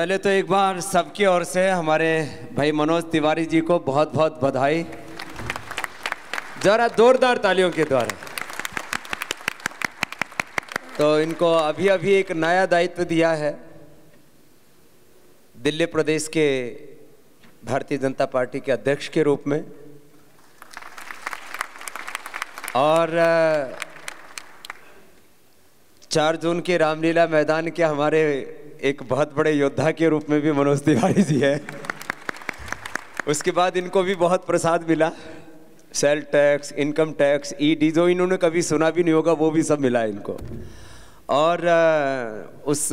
पहले तो एक बार सबकी ओर से हमारे भाई मनोज तिवारी जी को बहुत बहुत बधाई जरा जोरदार तालियों के द्वारा तो इनको अभी अभी एक नया दायित्व दिया है दिल्ली प्रदेश के भारतीय जनता पार्टी के अध्यक्ष के रूप में और चार जून के रामलीला मैदान के हमारे एक बहुत बड़े योद्धा के रूप में भी मनोज तिवारी जी है उसके बाद इनको भी बहुत प्रसाद मिला sale tax income tax E D जो इन्होंने कभी सुना भी नहीं होगा वो भी सब मिला इनको और उस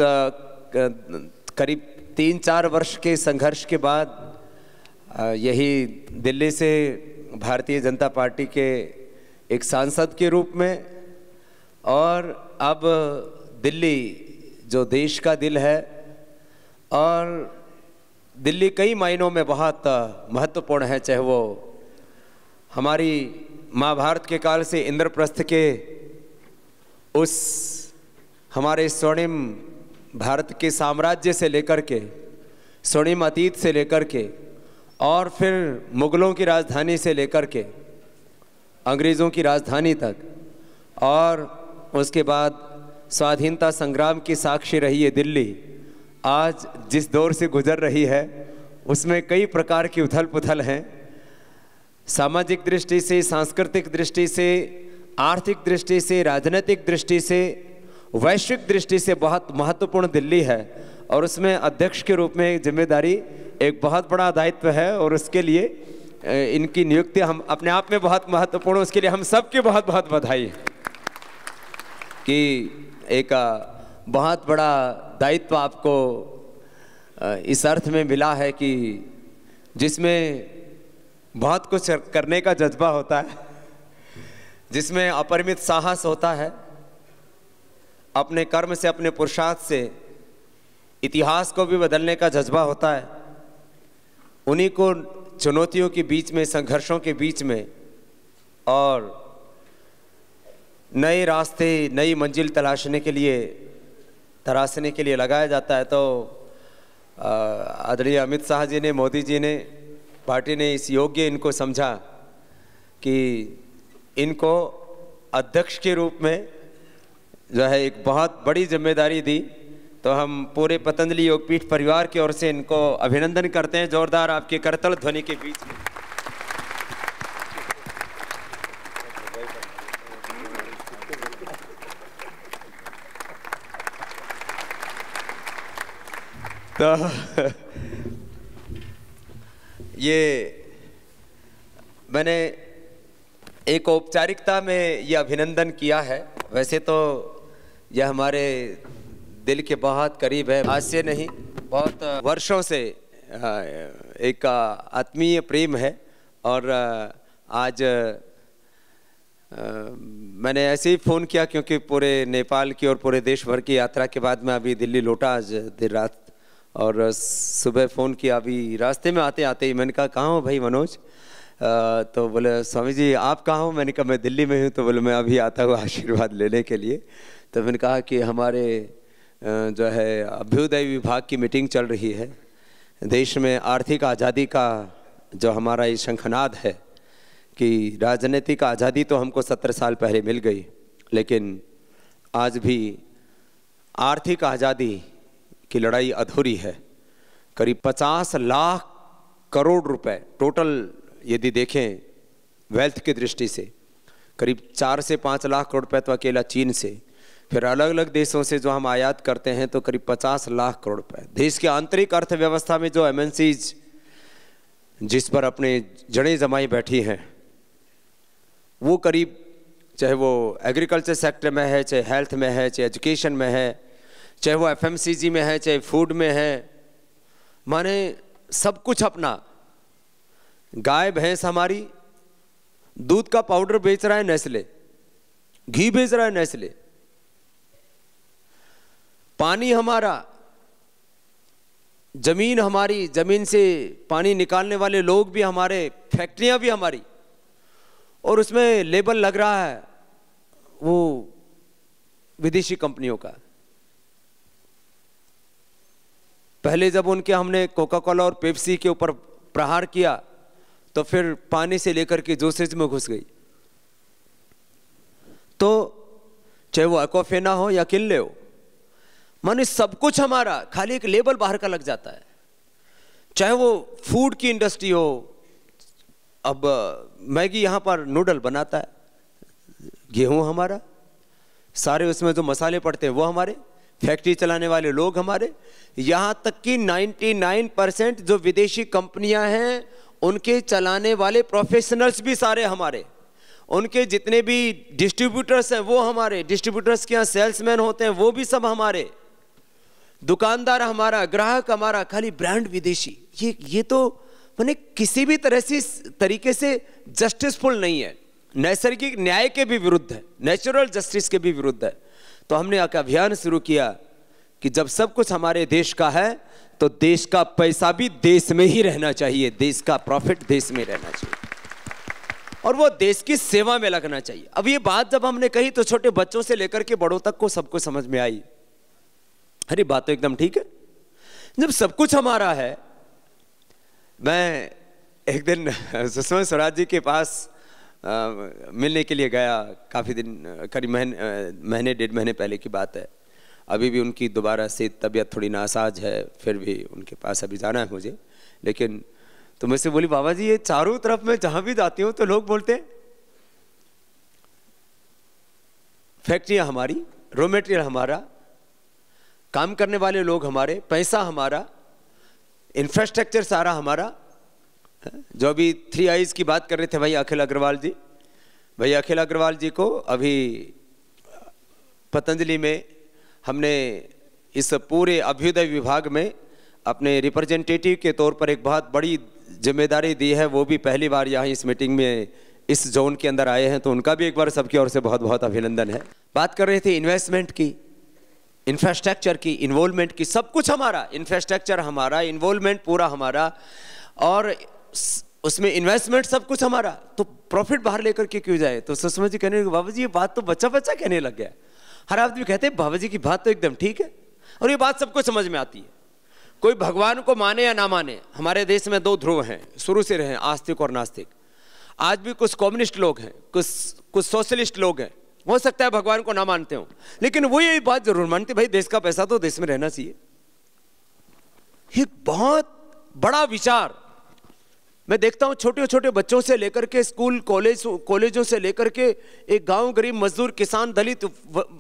करीब तीन चार वर्ष के संघर्ष के बाद यही दिल्ली से भारतीय जनता पार्टी के एक सांसद के रूप में और अब दिल्ली जो देश का दिल है और दिल्ली कई मायनों में बहुत महत्वपूर्ण है चाहे वो हमारी महाभारत के काल से इंद्रप्रस्थ के उस हमारे स्वर्णिम भारत के साम्राज्य से लेकर के स्वर्णिम अतीत से लेकर के और फिर मुगलों की राजधानी से लेकर के अंग्रेज़ों की राजधानी तक और उसके बाद स्वाधीनता संग्राम की साक्षी रही है दिल्ली आज जिस दौर से गुजर रही है उसमें कई प्रकार की उथल पुथल हैं सामाजिक दृष्टि से सांस्कृतिक दृष्टि से आर्थिक दृष्टि से राजनीतिक दृष्टि से वैश्विक दृष्टि से बहुत महत्वपूर्ण दिल्ली है और उसमें अध्यक्ष के रूप में जिम्मेदारी एक बहुत बड़ा दायित्व है और उसके लिए इनकी नियुक्ति हम अपने आप में बहुत महत्वपूर्ण उसके लिए हम सबकी बहुत बहुत बधाई कि एक बहुत बड़ा दायित्व आपको इस अर्थ में मिला है कि जिसमें बहुत कुछ करने का जज्बा होता है जिसमें अपरिमित साहस होता है अपने कर्म से अपने पुरुषार्थ से इतिहास को भी बदलने का जज्बा होता है उन्हीं को चुनौतियों के बीच में संघर्षों के बीच में और नए रास्ते नई मंजिल तलाशने के लिए तराशने के लिए लगाया जाता है तो आदरणीय अमित शाह जी ने मोदी जी ने पार्टी ने इस योग्य इनको समझा कि इनको अध्यक्ष के रूप में जो है एक बहुत बड़ी जिम्मेदारी दी तो हम पूरे पतंजलि योगपीठ परिवार की ओर से इनको अभिनंदन करते हैं जोरदार आपके करतल ध्वनि के बीच में तो ये मैंने एक औपचारिकता में यह अभिनंदन किया है वैसे तो यह हमारे दिल के बहुत करीब है आज से नहीं बहुत वर्षों से एक आत्मीय प्रेम है और आज मैंने ऐसे ही फ़ोन किया क्योंकि पूरे नेपाल की और पूरे देश भर की यात्रा के बाद मैं अभी दिल्ली लौटा आज देर रात और सुबह फ़ोन किया अभी रास्ते में आते आते ही मैंने कहा कहाँ हो भाई मनोज तो बोले स्वामी जी आप कहाँ हो मैंने कहा मैं दिल्ली में हूँ तो बोले मैं अभी आता हूँ आशीर्वाद लेने के लिए तो मैंने कहा कि हमारे जो है अभ्युदय विभाग की मीटिंग चल रही है देश में आर्थिक आज़ादी का जो हमारा ये शंखनाद है कि राजनीतिक आज़ादी तो हमको सत्तर साल पहले मिल गई लेकिन आज भी आर्थिक आज़ादी की लड़ाई अधूरी है करीब पचास लाख करोड़ रुपए टोटल यदि देखें वेल्थ की दृष्टि से करीब चार से पाँच लाख करोड़ रुपए तो अकेला चीन से फिर अलग अलग देशों से जो हम आयात करते हैं तो करीब पचास लाख करोड़ रुपए देश के आंतरिक अर्थव्यवस्था में जो एम जिस पर अपने जड़ें जमाई बैठी हैं वो करीब चाहे वो एग्रीकल्चर सेक्टर में है चाहे हेल्थ में है चाहे एजुकेशन में है चाहे वो एफ में है चाहे फूड में है माने सब कुछ अपना गाय भैंस हमारी दूध का पाउडर बेच रहा है नेस्ले घी बेच रहा है नेस्ले पानी हमारा जमीन हमारी जमीन से पानी निकालने वाले लोग भी हमारे फैक्ट्रियां भी हमारी और उसमें लेबल लग रहा है वो विदेशी कंपनियों का पहले जब उनके हमने कोका कोला और पेप्सी के ऊपर प्रहार किया तो फिर पानी से लेकर के जूसेज में घुस गई तो चाहे वो एकोफेना हो या किल्ले हो मानी सब कुछ हमारा खाली एक लेबल बाहर का लग जाता है चाहे वो फूड की इंडस्ट्री हो अब मैगी यहाँ पर नूडल बनाता है गेहूँ हमारा सारे उसमें जो मसाले पड़ते हैं वो हमारे फैक्ट्री चलाने वाले लोग हमारे यहाँ तक कि 99 परसेंट जो विदेशी कंपनियां हैं उनके चलाने वाले प्रोफेशनल्स भी सारे हमारे उनके जितने भी डिस्ट्रीब्यूटर्स हैं वो हमारे डिस्ट्रीब्यूटर्स के यहाँ सेल्समैन होते हैं वो भी सब हमारे दुकानदार हमारा ग्राहक हमारा खाली ब्रांड विदेशी ये ये तो मैंने किसी भी तरह से तरीके से जस्टिसफुल नहीं है नैसर्गिक न्याय के भी विरुद्ध है नेचुरल जस्टिस के भी विरुद्ध है तो हमने एक अभियान शुरू किया कि जब सब कुछ हमारे देश का है तो देश का पैसा भी देश में ही रहना चाहिए देश का प्रॉफिट देश में रहना चाहिए और वो देश की सेवा में लगना चाहिए अब ये बात जब हमने कही तो छोटे बच्चों से लेकर के बड़ों तक को सबको समझ में आई अरे बात तो एकदम ठीक है जब सब कुछ हमारा है मैं एक दिन सुषमा स्वराज जी के पास मिलने के लिए गया काफ़ी दिन करीब महीने महीने डेढ़ महीने पहले की बात है अभी भी उनकी दोबारा से तबीयत थोड़ी नासाज है फिर भी उनके पास अभी जाना है मुझे लेकिन तो मैं से बोली बाबा जी ये चारों तरफ मैं जहाँ भी जाती हूँ तो लोग बोलते हैं फैक्ट्रियाँ हमारी रॉ मेटेरियल हमारा काम करने वाले लोग हमारे पैसा हमारा इंफ्रास्ट्रक्चर सारा हमारा जो अभी थ्री आईज की बात कर रहे थे भाई अखिल अग्रवाल जी भाई अखिल अग्रवाल जी को अभी पतंजलि में हमने इस पूरे अभ्युदय विभाग में अपने रिप्रेजेंटेटिव के तौर पर एक बहुत बड़ी जिम्मेदारी दी है वो भी पहली बार यहाँ इस मीटिंग में इस जोन के अंदर आए हैं तो उनका भी एक बार सबकी ओर से बहुत बहुत अभिनंदन है बात कर रहे थे इन्वेस्टमेंट की इंफ्रास्ट्रक्चर की इन्वॉल्वमेंट की सब कुछ हमारा इंफ्रास्ट्रक्चर हमारा इन्वॉल्वमेंट पूरा हमारा और उसमें इन्वेस्टमेंट सब कुछ हमारा तो प्रॉफिट बाहर लेकर के क्यों जाए तो सुषमा जी कहने लगे बाबा जी ये बात तो बच्चा बच्चा कहने लग गया हर आदमी कहते हैं बाबा जी की बात तो एकदम ठीक है और ये बात सबको समझ में आती है कोई भगवान को माने या ना माने हमारे देश में दो ध्रुव हैं शुरू से रहे आस्तिक और नास्तिक आज भी कुछ कम्युनिस्ट लोग हैं कुछ कुछ सोशलिस्ट लोग हैं हो सकता है भगवान को ना मानते हो लेकिन वो यही बात जरूर मानते भाई देश का पैसा तो देश में रहना चाहिए एक बहुत बड़ा विचार मैं देखता हूँ छोटे छोटे बच्चों से लेकर के स्कूल कॉलेज कॉलेजों से लेकर के एक गांव गरीब मजदूर किसान दलित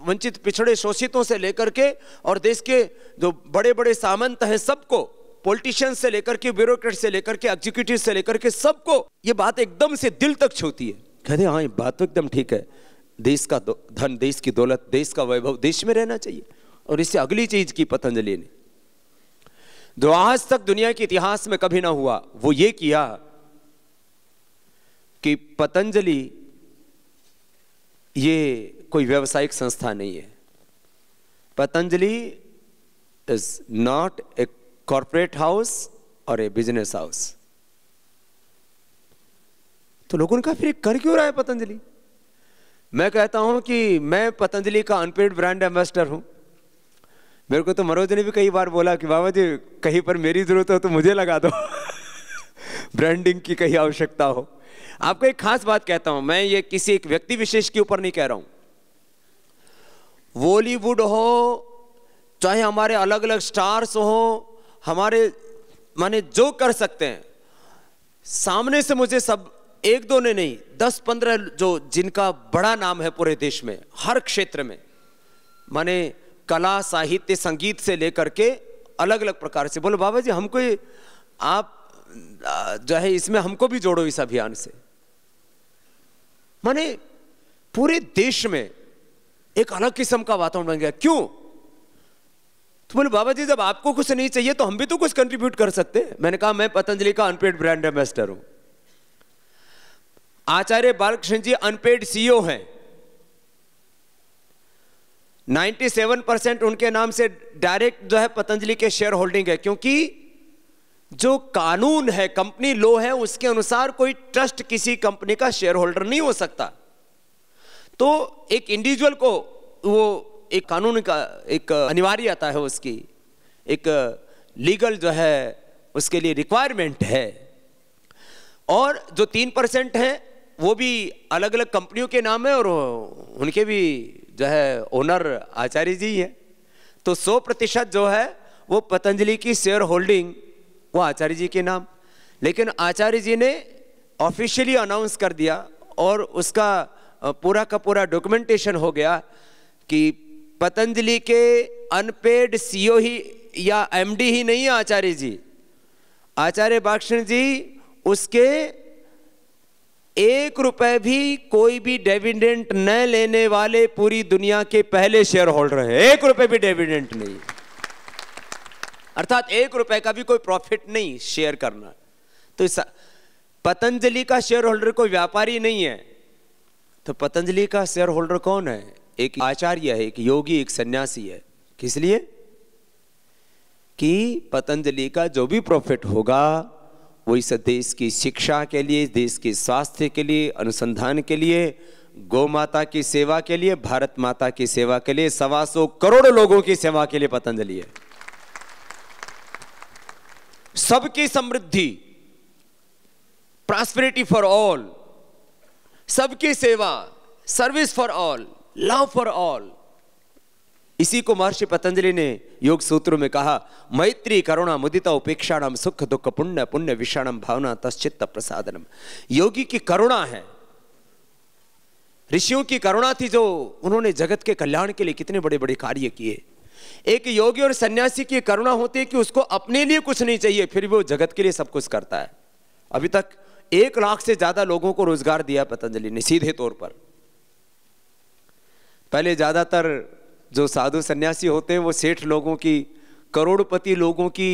वंचित पिछड़े शोषितों से लेकर के और देश के जो बड़े बड़े सामंत हैं सबको पॉलिटिशियन से लेकर के ब्यूरोक्रेट से लेकर के एग्जीक्यूटिव से लेकर के सबको ये बात एकदम से दिल तक छूती है कहते हाँ ये बात तो एकदम ठीक है देश का धन देश की दौलत देश का वैभव देश में रहना चाहिए और इससे अगली चीज की पतंजलि ने जो आज तक दुनिया के इतिहास में कभी ना हुआ वो ये किया कि पतंजलि ये कोई व्यावसायिक संस्था नहीं है Patanjali is not a corporate house और ए बिजनेस हाउस तो लोगों ने कहा फिर कर क्यों रहा है पतंजलि मैं कहता हूं कि मैं पतंजलि का अनपेड ब्रांड एम्बेसडर हूं मेरे को तो मनोज ने भी कई बार बोला कि बाबा जी कहीं पर मेरी ज़रूरत हो तो मुझे लगा दो ब्रांडिंग की कहीं आवश्यकता हो आपको एक खास बात कहता हूं मैं ये किसी एक व्यक्ति विशेष के ऊपर नहीं कह रहा हूं बॉलीवुड हो चाहे हमारे अलग अलग स्टार्स हो हमारे माने जो कर सकते हैं सामने से मुझे सब एक दो ने नहीं दस पंद्रह जो जिनका बड़ा नाम है पूरे देश में हर क्षेत्र में माने कला साहित्य संगीत से लेकर के अलग अलग प्रकार से बोलो बाबा जी हमको आप जो है इसमें हमको भी जोड़ो इस अभियान से माने पूरे देश में एक अलग किस्म का वातावरण बन गया क्यों तो बोले बाबा जी जब आपको कुछ नहीं चाहिए तो हम भी तो कुछ कंट्रीब्यूट कर सकते हैं मैंने कहा मैं पतंजलि का अनपेड ब्रांड एम्बेसडर हूं Acharya Balkrishna ji unpaid CEO e हैं 97 परसेंट उनके नाम से डायरेक्ट जो है पतंजलि के शेयर होल्डिंग है क्योंकि जो कानून है कंपनी लो है उसके अनुसार कोई ट्रस्ट किसी कंपनी का शेयर होल्डर नहीं हो सकता तो एक इंडिविजुअल को वो एक कानून का एक अनिवार्य आता है उसकी एक लीगल जो है उसके लिए रिक्वायरमेंट है और जो तीन परसेंट है वो भी अलग अलग कंपनियों के नाम है और उनके भी जो है ओनर आचार्य जी हैं तो 100 प्रतिशत जो है वो पतंजलि की शेयर होल्डिंग वो आचार्य जी के नाम लेकिन आचार्य जी ने ऑफिशियली अनाउंस कर दिया और उसका पूरा का पूरा डॉक्यूमेंटेशन हो गया कि पतंजलि के अनपेड सीईओ e ही या एमडी ही नहीं है आचार्य जी आचार्य बाक्षण जी उसके एक रुपए भी कोई भी डेविडेंट न लेने वाले पूरी दुनिया के पहले शेयर होल्डर हैं एक रुपए भी डेविडेंट नहीं अर्थात एक रुपए का भी कोई प्रॉफिट नहीं शेयर करना तो पतंजलि का शेयर होल्डर कोई व्यापारी नहीं है तो पतंजलि का शेयर होल्डर कौन है एक आचार्य है एक योगी एक सन्यासी है किस लिए कि पतंजलि का जो भी प्रॉफिट होगा वो इस देश की शिक्षा के लिए देश के स्वास्थ्य के लिए अनुसंधान के लिए गौ माता की सेवा के लिए भारत माता की सेवा के लिए सवा सौ करोड़ लोगों की सेवा के लिए पतंजलि है सबकी समृद्धि प्रॉस्पेरिटी फॉर ऑल सबकी सेवा service for all love for all इसी को महर्षि पतंजलि ने योग सूत्र में कहा मैत्री करुणा मुदिता उपेक्षाणम सुख दुख पुण्य पुण्य विषाणम भावना तश्चित्त प्रसादनम योगी की करुणा है ऋषियों की करुणा थी जो उन्होंने जगत के कल्याण के लिए कितने बड़े बड़े कार्य किए एक योगी और सन्यासी की करुणा होती है कि उसको अपने लिए कुछ नहीं चाहिए फिर भी वो जगत के लिए सब कुछ करता है अभी तक एक लाख से ज्यादा लोगों को रोजगार दिया पतंजलि ने सीधे तौर पर पहले ज्यादातर जो साधु सन्यासी होते हैं वो सेठ लोगों की करोड़पति लोगों की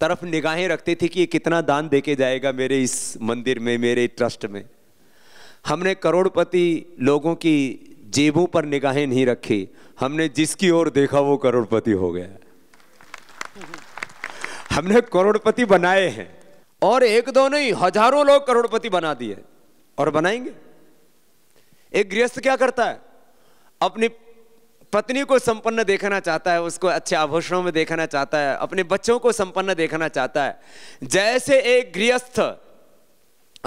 तरफ निगाहें रखते थे कि ये कितना दान देके जाएगा मेरे इस मंदिर में मेरे ट्रस्ट में हमने करोड़पति लोगों की जेबों पर निगाहें नहीं रखी हमने जिसकी ओर देखा वो करोड़पति हो गया हमने करोड़पति बनाए हैं और एक दो नहीं हजारों लोग करोड़पति बना दिए और बनाएंगे एक गृहस्थ क्या करता है अपनी पत्नी को संपन्न देखना चाहता है उसको अच्छे आभूषणों में देखना चाहता है अपने बच्चों को संपन्न देखना चाहता है जैसे एक गृहस्थ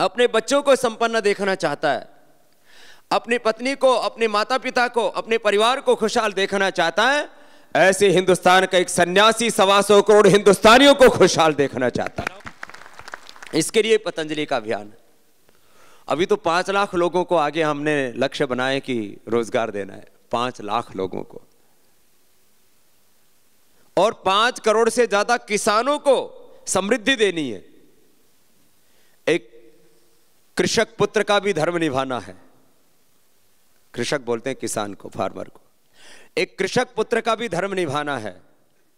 अपने बच्चों को संपन्न देखना चाहता है अपनी पत्नी को अपने माता पिता को अपने परिवार को खुशहाल देखना चाहता है ऐसे हिंदुस्तान का एक सन्यासी सवा सौ करोड़ हिंदुस्तानियों को खुशहाल देखना चाहता है इसके लिए पतंजलि का अभियान अभी तो पांच लाख लोगों को आगे हमने लक्ष्य बनाए कि रोजगार देना है पांच लाख लोगों को और पांच करोड़ से ज्यादा किसानों को समृद्धि देनी है एक कृषक पुत्र का भी धर्म निभाना है कृषक बोलते हैं किसान को फार्मर को एक कृषक पुत्र का भी धर्म निभाना है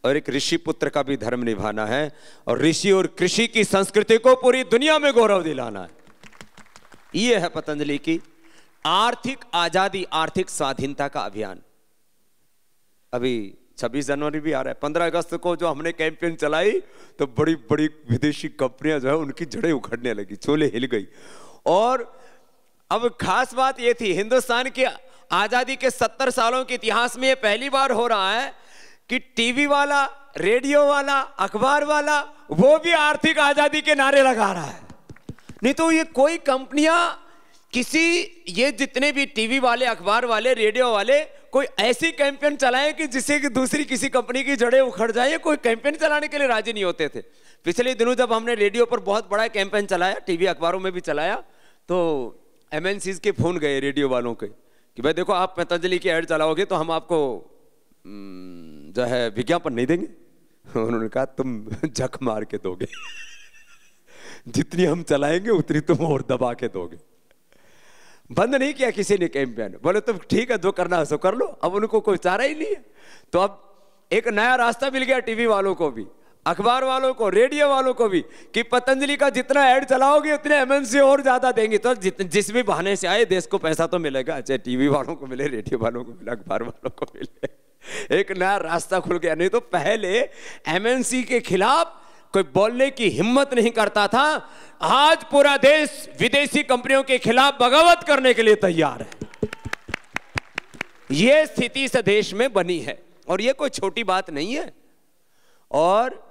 और एक ऋषि पुत्र का भी धर्म निभाना है और ऋषि और कृषि की संस्कृति को पूरी दुनिया में गौरव दिलाना है यह है पतंजलि की आर्थिक आजादी आर्थिक स्वाधीनता का अभियान अभी 26 जनवरी भी आ रहा है 15 अगस्त को जो हमने कैंपेन चलाई तो बड़ी बड़ी विदेशी कंपनियां जो है उनकी जड़े उखड़ने लगी चोले हिल गई और अब खास बात यह थी हिंदुस्तान की आजादी के 70 सालों के इतिहास में यह पहली बार हो रहा है कि टीवी वाला रेडियो वाला अखबार वाला वो भी आर्थिक आजादी के नारे लगा रहा है नहीं तो ये कोई कंपनियां किसी ये जितने भी टीवी वाले अखबार वाले रेडियो वाले कोई ऐसी कैंपेन चलाए कि जिससे कि दूसरी किसी कंपनी की जड़ें उखड़ जाए कोई कैंपेन चलाने के लिए राजी नहीं होते थे पिछले दिनों जब हमने रेडियो पर बहुत बड़ा कैंपेन चलाया टीवी अखबारों में भी चलाया तो एम के फोन गए रेडियो वालों के कि भाई देखो आप पतंजलि की एड चलाओगे तो हम आपको हम्म, जो है विज्ञापन नहीं देंगे उन्होंने कहा तुम झक मार के दोगे जितनी हम चलाएंगे उतनी तुम और दबा के दोगे बंद नहीं किया किसी ने कैंपियन बोले तुम ठीक है जो करना है सो कर लो अब उनको कोई चारा ही नहीं है तो अब एक नया रास्ता मिल गया टीवी वालों को भी अखबार वालों को रेडियो वालों को भी कि पतंजलि का जितना ऐड चलाओगे उतने एमएनसी और ज्यादा देंगे तो जिस भी बहाने से आए देश को पैसा तो मिलेगा चाहे टीवी वालों को मिले रेडियो वालों को मिले अखबार वालों को मिले एक नया रास्ता खुल गया नहीं तो पहले एमएनसी के खिलाफ कोई बोलने की हिम्मत नहीं करता था आज पूरा देश विदेशी कंपनियों के खिलाफ बगावत करने के लिए तैयार है यह स्थिति इस देश में बनी है और यह कोई छोटी बात नहीं है और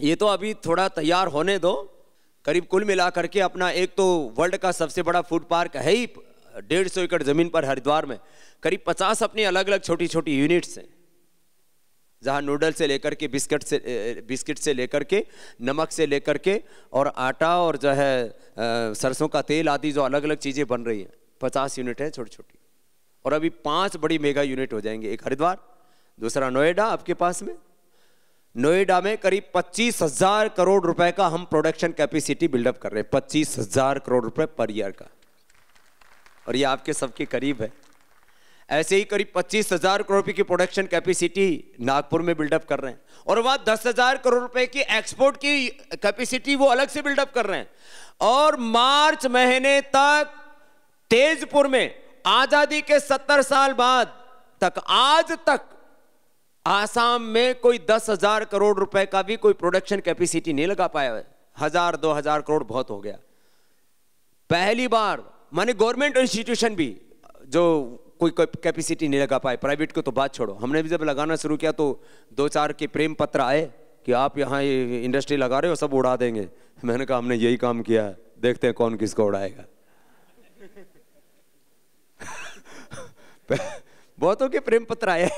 ये तो अभी थोड़ा तैयार होने दो करीब कुल मिलाकर के अपना एक तो वर्ल्ड का सबसे बड़ा फूड पार्क है ही डेढ़ सौ एकड़ ज़मीन पर हरिद्वार में करीब पचास अपनी अलग अलग छोटी छोटी यूनिट्स हैं जहाँ नूडल से लेकर के बिस्किट से बिस्किट से लेकर के नमक से लेकर के और आटा और जो है सरसों का तेल आदि जो अलग अलग चीज़ें बन रही हैं पचास यूनिट हैं छोटी छोटी और अभी पांच बड़ी मेगा यूनिट हो जाएंगे एक हरिद्वार दूसरा नोएडा आपके पास में नोएडा में करीब पच्चीस हजार करोड़ रुपए का हम प्रोडक्शन कैपेसिटी बिल्डअप कर रहे हैं पच्चीस हजार करोड़ रुपए पर ईयर का और ये आपके सबके करीब है ऐसे ही करीब पच्चीस हजार करोड़ रुपए की प्रोडक्शन कैपेसिटी नागपुर में बिल्डअप कर रहे हैं और वहां दस हजार करोड़ रुपए की एक्सपोर्ट की कैपेसिटी वो अलग से बिल्डअप कर रहे हैं और मार्च महीने तक तेजपुर में आजादी के सत्तर साल बाद तक आज तक आसाम में कोई दस हजार करोड़ रुपए का भी कोई प्रोडक्शन कैपेसिटी नहीं लगा पाया है हजार दो हजार करोड़ बहुत हो गया पहली बार माने गवर्नमेंट इंस्टीट्यूशन भी जो कोई कैपेसिटी नहीं लगा पाए प्राइवेट को तो बात छोड़ो हमने भी जब लगाना शुरू किया तो दो चार के प्रेम पत्र आए कि आप यहाँ ये इंडस्ट्री लगा रहे हो सब उड़ा देंगे मैंने कहा हमने यही काम किया देखते हैं कौन किसको उड़ाएगा बहुतों के प्रेम पत्र आए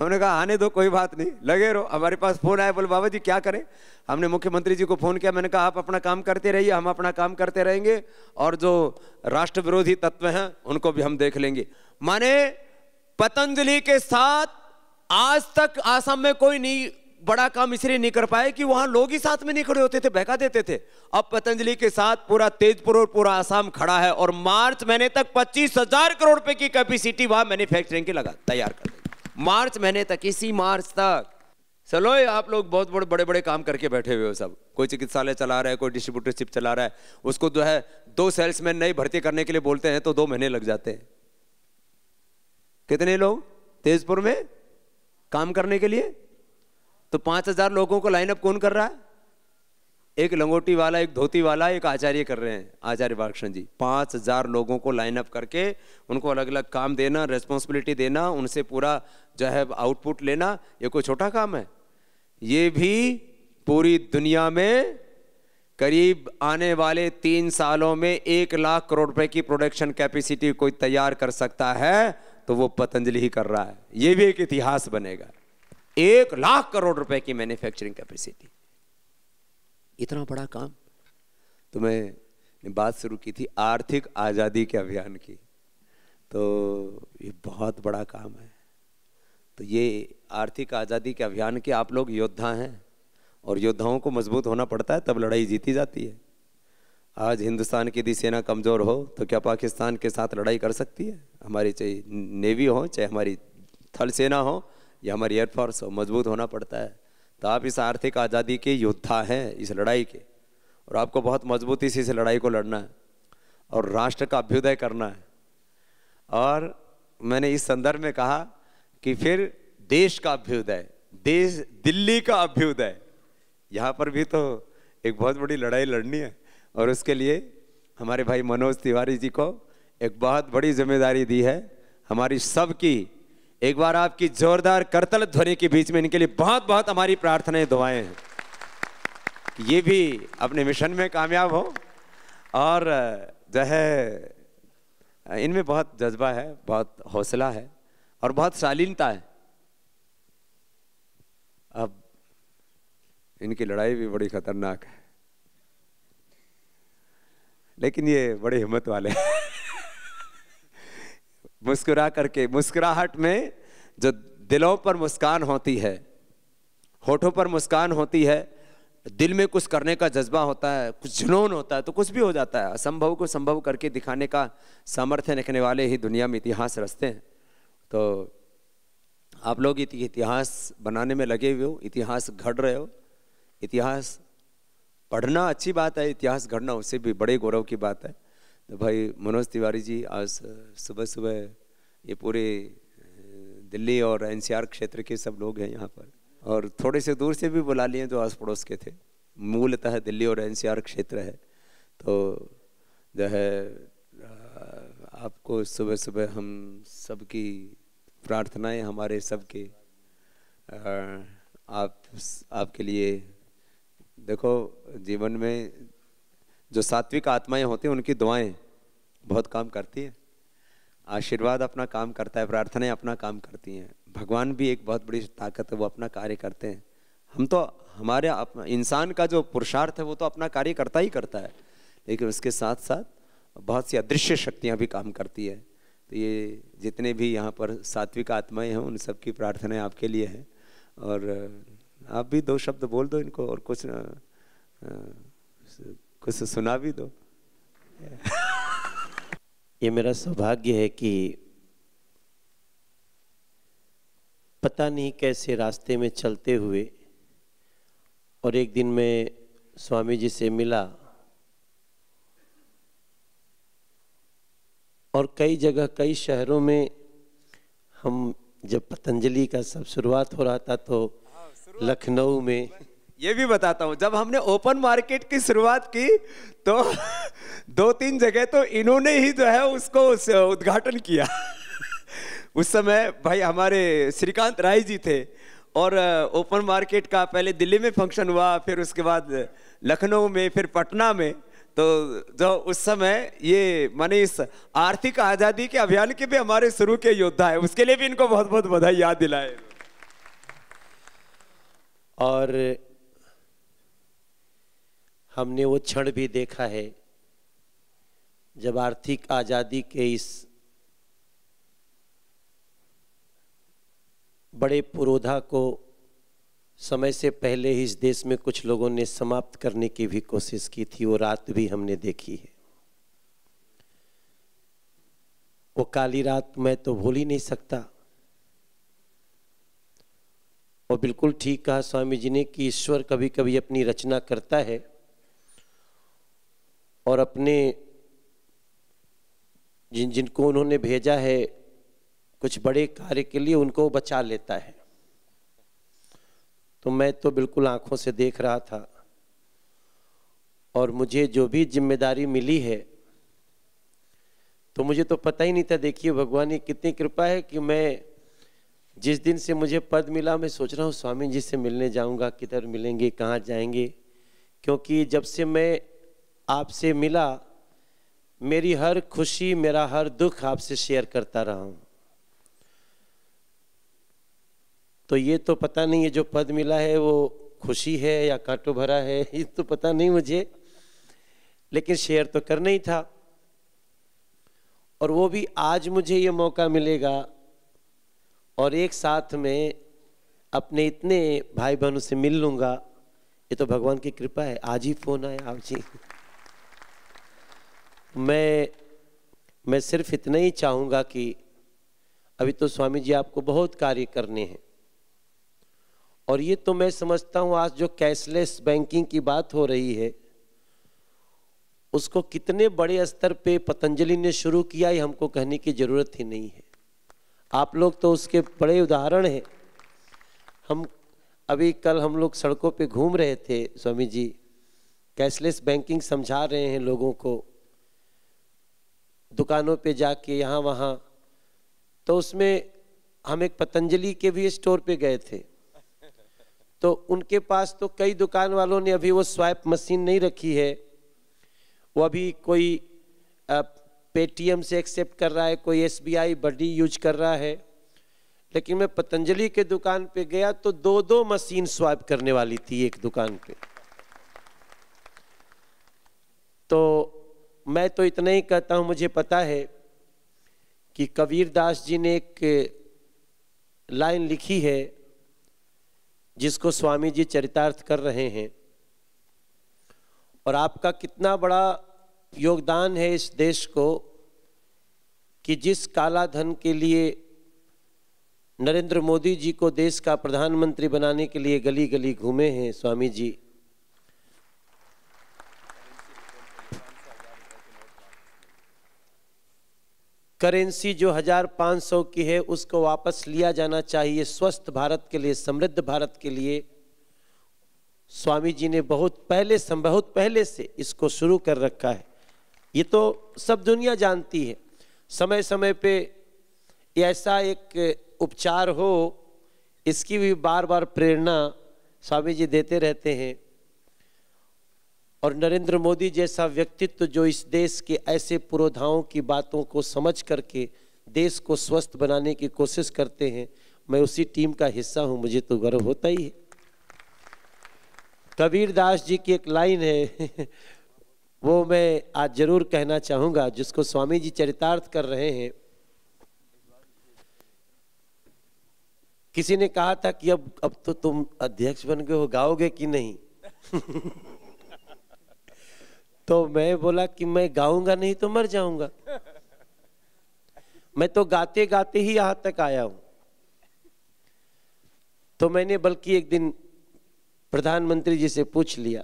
हमने कहा आने दो कोई बात नहीं लगे रहो हमारे पास फोन आया बोले बाबा जी क्या करें हमने मुख्यमंत्री जी को फ़ोन किया मैंने कहा आप अपना काम करते रहिए हम अपना काम करते रहेंगे और जो राष्ट्र विरोधी तत्व हैं उनको भी हम देख लेंगे माने पतंजलि के साथ आज तक आसाम में कोई नहीं बड़ा काम इसलिए नहीं कर पाए कि वहां लोग ही साथ में नहीं खड़े होते थे बहका देते थे अब पतंजलि के साथ पूरा तेजपुर और पूरा आसाम खड़ा है और मार्च महीने तक पच्चीस हजार करोड़ रुपए की कैपेसिटी वहां मैन्युफैक्चरिंग की लगा तैयार कर मार्च महीने तक इसी मार्च तक चलो आप लोग बहुत बड़े बड़े बड़े काम करके बैठे हुए हो सब कोई चिकित्सालय चला रहा है कोई डिस्ट्रीब्यूटरशिप चला रहा है उसको जो है दो सेल्समैन नई भर्ती करने के लिए बोलते हैं तो दो महीने लग जाते हैं कितने लोग तेजपुर में काम करने के लिए तो पांच हजार लोगों को लाइनअप कौन कर रहा है एक लंगोटी वाला एक धोती वाला एक आचार्य कर रहे हैं आचार्य बालकृष्ण जी पाँच हजार लोगों को लाइन अप करके उनको अलग अलग काम देना रेस्पॉन्सिबिलिटी देना उनसे पूरा जो है आउटपुट लेना ये कोई छोटा काम है ये भी पूरी दुनिया में करीब आने वाले तीन सालों में एक लाख करोड़ रुपए की प्रोडक्शन कैपेसिटी कोई तैयार कर सकता है तो वो पतंजलि ही कर रहा है ये भी एक इतिहास बनेगा एक लाख करोड़ रुपए की मैन्युफैक्चरिंग कैपेसिटी इतना बड़ा काम तो मैंने बात शुरू की थी आर्थिक आज़ादी के अभियान की तो ये बहुत बड़ा काम है तो ये आर्थिक आज़ादी के अभियान के आप लोग योद्धा हैं और योद्धाओं को मजबूत होना पड़ता है तब लड़ाई जीती जाती है आज हिंदुस्तान की यदि सेना कमज़ोर हो तो क्या पाकिस्तान के साथ लड़ाई कर सकती है हमारी चाहे नेवी हो चाहे हमारी थल सेना हो या हमारी एयरफोर्स हो मजबूत होना पड़ता है तो आप इस आर्थिक आज़ादी के योद्धा हैं इस लड़ाई के और आपको बहुत मजबूती से इस लड़ाई को लड़ना है और राष्ट्र का अभ्युदय करना है और मैंने इस संदर्भ में कहा कि फिर देश का अभ्युदय देश दिल्ली का अभ्युदय यहाँ पर भी तो एक बहुत बड़ी लड़ाई लड़नी है और उसके लिए हमारे भाई मनोज तिवारी जी को एक बहुत बड़ी जिम्मेदारी दी है हमारी सबकी एक बार आपकी जोरदार करतल ध्वनि के बीच में इनके लिए बहुत बहुत हमारी प्रार्थनाएं दुआएं हैं ये भी अपने मिशन में कामयाब हो और जो है इनमें बहुत जज्बा है बहुत हौसला है और बहुत शालीनता है अब इनकी लड़ाई भी बड़ी खतरनाक है लेकिन ये बड़े हिम्मत वाले हैं मुस्कुरा करके मुस्कुराहट में जो दिलों पर मुस्कान होती है होठों पर मुस्कान होती है दिल में कुछ करने का जज्बा होता है कुछ जुनून होता है तो कुछ भी हो जाता है असंभव को संभव करके दिखाने का सामर्थ्य रखने वाले ही दुनिया में इतिहास रचते हैं तो आप लोग इतिहास बनाने में लगे हुए हो इतिहास घड़ रहे हो इतिहास पढ़ना अच्छी बात है इतिहास घड़ना उससे भी बड़े गौरव की बात है तो भाई मनोज तिवारी जी आज सुबह सुबह ये पूरे दिल्ली और एनसीआर क्षेत्र के सब लोग हैं यहाँ पर और थोड़े से दूर से भी बुला लिए जो आस पड़ोस के थे मूलतः दिल्ली और एनसीआर क्षेत्र है तो जो है आपको सुबह सुबह हम सबकी प्रार्थनाएं हमारे सबके आप आपके लिए देखो जीवन में जो सात्विक आत्माएं होती हैं उनकी दुआएं बहुत काम करती है आशीर्वाद अपना काम करता है प्रार्थनाएं अपना काम करती हैं भगवान भी एक बहुत बड़ी ताकत है वो अपना कार्य करते हैं हम तो हमारे इंसान का जो पुरुषार्थ है वो तो अपना कार्य करता ही करता है लेकिन उसके साथ साथ बहुत सी अदृश्य शक्तियाँ भी काम करती है तो ये जितने भी यहाँ पर सात्विक आत्माएं हैं उन सब की प्रार्थनाएं आपके लिए हैं और आप भी दो शब्द बोल दो इनको और कुछ कुछ तो सुना भी दो ये मेरा सौभाग्य है कि पता नहीं कैसे रास्ते में चलते हुए और एक दिन मैं स्वामी जी से मिला और कई जगह कई शहरों में हम जब पतंजलि का सब शुरुआत हो रहा था तो हाँ, लखनऊ तो में ये भी बताता हूं जब हमने ओपन मार्केट की शुरुआत की तो दो तीन जगह तो इन्होंने ही जो है उसको उस उद्घाटन किया उस समय भाई हमारे श्रीकांत राय जी थे और ओपन मार्केट का पहले दिल्ली में फंक्शन हुआ फिर उसके बाद लखनऊ में फिर पटना में तो जो उस समय ये माने इस आर्थिक आज़ादी के अभियान के भी हमारे शुरू के योद्धा है उसके लिए भी इनको बहुत बहुत बधाई याद दिलाए और हमने वो क्षण भी देखा है जब आर्थिक आज़ादी के इस बड़े पुरोधा को समय से पहले ही इस देश में कुछ लोगों ने समाप्त करने की भी कोशिश की थी वो रात भी हमने देखी है वो काली रात मैं तो भूल ही नहीं सकता और बिल्कुल ठीक कहा स्वामी जी ने कि ईश्वर कभी कभी अपनी रचना करता है और अपने जिन जिनको उन्होंने भेजा है कुछ बड़े कार्य के लिए उनको बचा लेता है तो मैं तो बिल्कुल आंखों से देख रहा था और मुझे जो भी जिम्मेदारी मिली है तो मुझे तो पता ही नहीं था देखिए भगवान की कितनी कृपा है कि मैं जिस दिन से मुझे पद मिला मैं सोच रहा हूँ स्वामी जी से मिलने जाऊँगा किधर मिलेंगे कहाँ जाएंगे क्योंकि जब से मैं आपसे मिला मेरी हर खुशी मेरा हर दुख आपसे शेयर करता रहा हूं तो ये तो पता नहीं है जो पद मिला है वो खुशी है या कांटो भरा है ये तो पता नहीं मुझे लेकिन शेयर तो करना ही था और वो भी आज मुझे ये मौका मिलेगा और एक साथ में अपने इतने भाई बहनों से मिल लूंगा ये तो भगवान की कृपा है आज ही फोन आया आप जी मैं मैं सिर्फ इतना ही चाहूँगा कि अभी तो स्वामी जी आपको बहुत कार्य करने हैं और ये तो मैं समझता हूँ आज जो कैशलेस बैंकिंग की बात हो रही है उसको कितने बड़े स्तर पे पतंजलि ने शुरू किया ये हमको कहने की ज़रूरत ही नहीं है आप लोग तो उसके बड़े उदाहरण हैं हम अभी कल हम लोग सड़कों पे घूम रहे थे स्वामी जी कैशलेस बैंकिंग समझा रहे हैं लोगों को दुकानों पे जाके यहाँ वहाँ तो उसमें हम एक पतंजलि के भी स्टोर पे गए थे तो उनके पास तो कई दुकान वालों ने अभी वो स्वाइप मशीन नहीं रखी है वो अभी कोई पेटीएम से एक्सेप्ट कर रहा है कोई एसबीआई बडी यूज कर रहा है लेकिन मैं पतंजलि के दुकान पे गया तो दो दो मशीन स्वाइप करने वाली थी एक दुकान पे तो मैं तो इतना ही कहता हूँ मुझे पता है कि कबीर दास जी ने एक लाइन लिखी है जिसको स्वामी जी चरितार्थ कर रहे हैं और आपका कितना बड़ा योगदान है इस देश को कि जिस काला धन के लिए नरेंद्र मोदी जी को देश का प्रधानमंत्री बनाने के लिए गली गली घूमे हैं स्वामी जी करेंसी जो हज़ार पाँच सौ की है उसको वापस लिया जाना चाहिए स्वस्थ भारत के लिए समृद्ध भारत के लिए स्वामी जी ने बहुत पहले बहुत पहले से इसको शुरू कर रखा है ये तो सब दुनिया जानती है समय समय पे ऐसा एक उपचार हो इसकी भी बार बार प्रेरणा स्वामी जी देते रहते हैं और नरेंद्र मोदी जैसा व्यक्तित्व जो इस देश के ऐसे पुरोधाओं की बातों को समझ करके देश को स्वस्थ बनाने की कोशिश करते हैं मैं उसी टीम का हिस्सा हूं मुझे तो गर्व होता ही है कबीर दास जी की एक लाइन है वो मैं आज जरूर कहना चाहूंगा जिसको स्वामी जी चरितार्थ कर रहे हैं किसी ने कहा था कि अब अब तो तुम अध्यक्ष बन गए हो गाओगे कि नहीं तो मैं बोला कि मैं गाऊंगा नहीं तो मर जाऊंगा मैं तो गाते गाते ही यहां तक आया हूं तो मैंने बल्कि एक दिन प्रधानमंत्री जी से पूछ लिया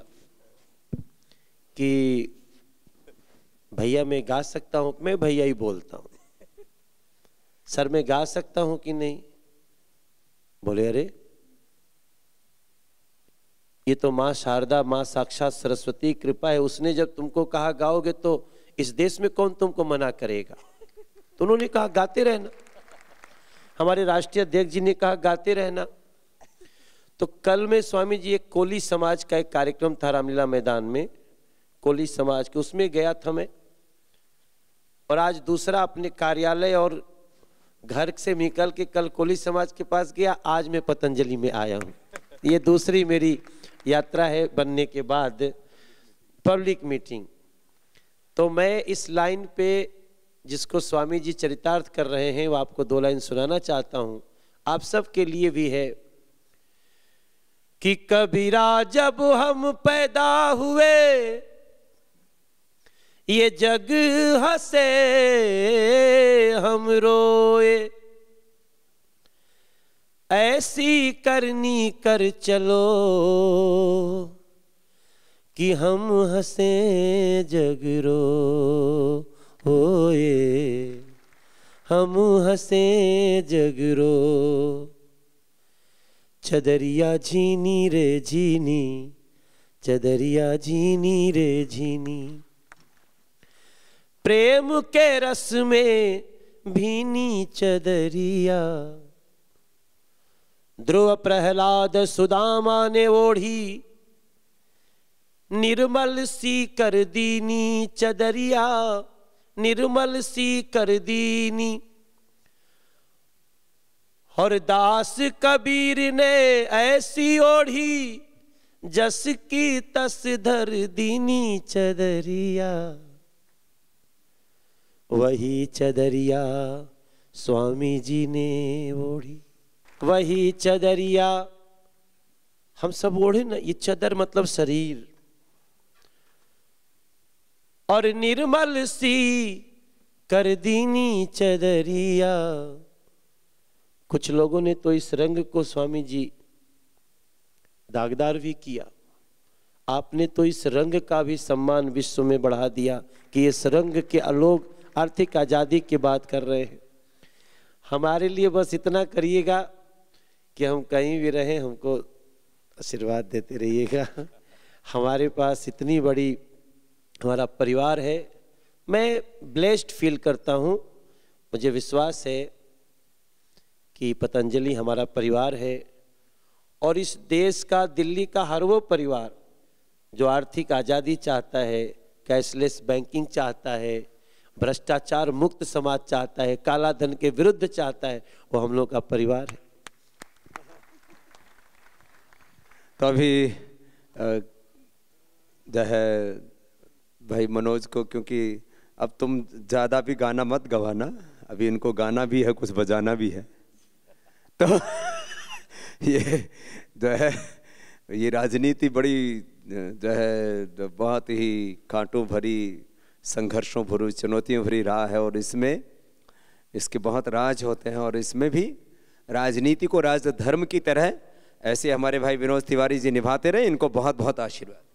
कि भैया मैं गा सकता हूं मैं भैया ही बोलता हूं सर मैं गा सकता हूं कि नहीं बोले अरे ये तो माँ शारदा माँ साक्षात सरस्वती कृपा है उसने जब तुमको कहा गाओगे तो इस देश में कौन तुमको मना करेगा तो उन्होंने कहा गाते रहना हमारे राष्ट्रीय अध्यक्ष जी ने कहा गाते रहना तो कल में स्वामी जी एक कोली समाज का एक कार्यक्रम था रामलीला मैदान में कोली समाज के उसमें गया था मैं और आज दूसरा अपने कार्यालय और घर से निकल के कल कोली समाज के पास गया आज मैं पतंजलि में आया हूँ ये दूसरी मेरी यात्रा है बनने के बाद पब्लिक मीटिंग तो मैं इस लाइन पे जिसको स्वामी जी चरितार्थ कर रहे हैं वो आपको दो लाइन सुनाना चाहता हूँ आप सब के लिए भी है कि कबीरा जब हम पैदा हुए ये जग हसे ऐसी करनी कर चलो कि हम हंसे जगरो होए हम हंसे जगरो चदरिया झीनी रे झीनी चदरिया झीनी रे झीनी प्रेम के रस में भीनी चदरिया ध्रुव प्रहलाद सुदामा ने ओढ़ी निर्मल सी कर दीनी चदरिया निर्मल सी कर दीनी और दास कबीर ने ऐसी ओढ़ी जस की तस धर दीनी चदरिया वही चदरिया स्वामी जी ने ओढ़ी वही चदरिया हम सब ओढ़े ना ये चदर मतलब शरीर और निर्मल सी कर दीनी चदरिया कुछ लोगों ने तो इस रंग को स्वामी जी दागदार भी किया आपने तो इस रंग का भी सम्मान विश्व में बढ़ा दिया कि इस रंग के लोग आर्थिक आज़ादी की बात कर रहे हैं हमारे लिए बस इतना करिएगा कि हम कहीं भी रहें हमको आशीर्वाद देते रहिएगा हमारे पास इतनी बड़ी हमारा परिवार है मैं ब्लेस्ड फील करता हूँ मुझे विश्वास है कि पतंजलि हमारा परिवार है और इस देश का दिल्ली का हर वो परिवार जो आर्थिक आज़ादी चाहता है कैशलेस बैंकिंग चाहता है भ्रष्टाचार मुक्त समाज चाहता है काला धन के विरुद्ध चाहता है वो हम लोग का परिवार है तो अभी जो है भाई मनोज को क्योंकि अब तुम ज़्यादा भी गाना मत गवाना अभी इनको गाना भी है कुछ बजाना भी है तो ये जो है ये राजनीति बड़ी जो है बहुत ही कांटों भरी संघर्षों भरी चुनौतियों भरी राह है और इसमें इसके बहुत राज होते हैं और इसमें भी राजनीति को राज धर्म की तरह ऐसे हमारे भाई विनोद तिवारी जी निभाते रहे इनको बहुत बहुत आशीर्वाद